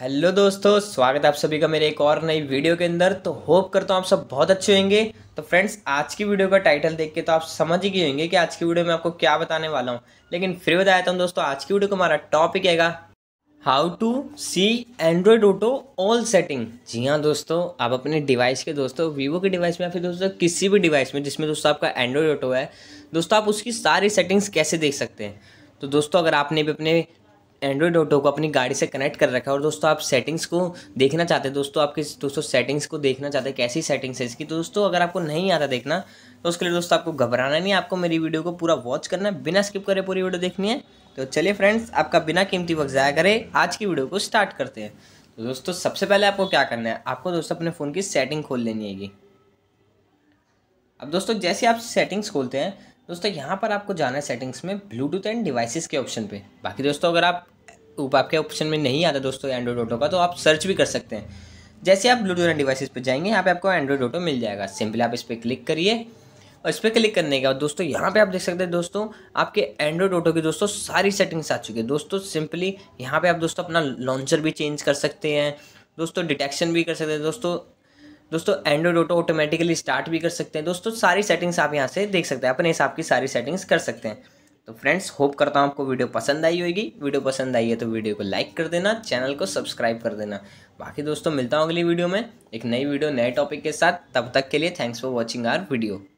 hello दोस्तों स्वागत है आप सभी का मेरे एक और नई वीडियो के अंदर तो होप करता हूँ आप सब बहुत अच्छे होंगे तो फ्रेंड्स आज की वीडियो का टाइटल देख के तो आप समझ ही गए होंगे कि आज की वीडियो में आपको क्या बताने वाला हूँ लेकिन फिर बताया था दोस्तों आज की वीडियो का हमारा टॉपिक है how to see Android auto all setting जी हाँ दोस्तों आप अपने डिवाइस के दोस्तों वीवो के डिवाइस में या फिर दोस्तों किसी भी डिवाइस में जिसमें दोस्तों आपका एंड्रॉयड ऑटो है दोस्तों आप उसकी सारी सेटिंग्स कैसे देख सकते हैं तो दोस्तों अगर आपने भी अपने एंड्रॉयड ऑटो को अपनी गाड़ी से कनेक्ट कर रखा है और दोस्तों आप सेटिंग्स को देखना चाहते हैं दोस्तों आपके दोस्तों सेटिंग्स को देखना चाहते हैं कैसी सेटिंग्स है इसकी तो दोस्तों अगर आपको नहीं आता देखना तो उसके लिए दोस्तों आपको घबराना नहीं आपको मेरी वीडियो को पूरा वॉच करना है बिना स्किप करे पूरी वीडियो देखनी है तो चलिए फ्रेंड्स आपका बिना कीमती वक्त ज़ाया करें आज की वीडियो को स्टार्ट करते हैं तो दोस्तों सबसे पहले आपको क्या करना है आपको दोस्तों अपने फ़ोन की सेटिंग खोल लेनी है अब दोस्तों जैसे आप सेटिंग्स खोलते हैं दोस्तों यहाँ पर आपको जाना है सेटिंग्स में ब्लूटूथ एंड डिवाइसेस के ऑप्शन पे बाकी दोस्तों अगर आप ऊपर आपके ऑप्शन में नहीं आता दोस्तों एंड्रॉइड ऑटो का तो आप सर्च भी कर सकते हैं जैसे आप ब्लूटूथ एंड डिवाइसेस पर जाएंगे यहाँ पे आपको एंड्रॉइड ऑटो मिल जाएगा सिंपली आप इस पर क्लिक करिए और इस पर क्लिक करने के बाद दोस्तों यहाँ पे आप देख सकते हैं दोस्तों आपके एंड्रॉइड ऑटो की दोस्तों सारी सेटिंग्स आ चुकी है दोस्तों सिंपली यहाँ पे आप दोस्तों अपना लॉन्चर भी चेंज कर सकते हैं दोस्तों डिटेक्शन भी कर सकते हैं दोस्तों दोस्तों एंड्रॉइड ऑटो ऑटोमेटिकली स्टार्ट भी कर सकते हैं दोस्तों सारी सेटिंग्स आप यहाँ से देख सकते हैं अपने हिसाब की सारी सेटिंग्स कर सकते हैं तो फ्रेंड्स होप करता हूँ आपको वीडियो पसंद आई होगी वीडियो पसंद आई है तो वीडियो को लाइक कर देना चैनल को सब्सक्राइब कर देना बाकी दोस्तों मिलता हूँ अगली वीडियो में एक नई वीडियो नए टॉपिक के साथ तब तक के लिए thanks for watching our video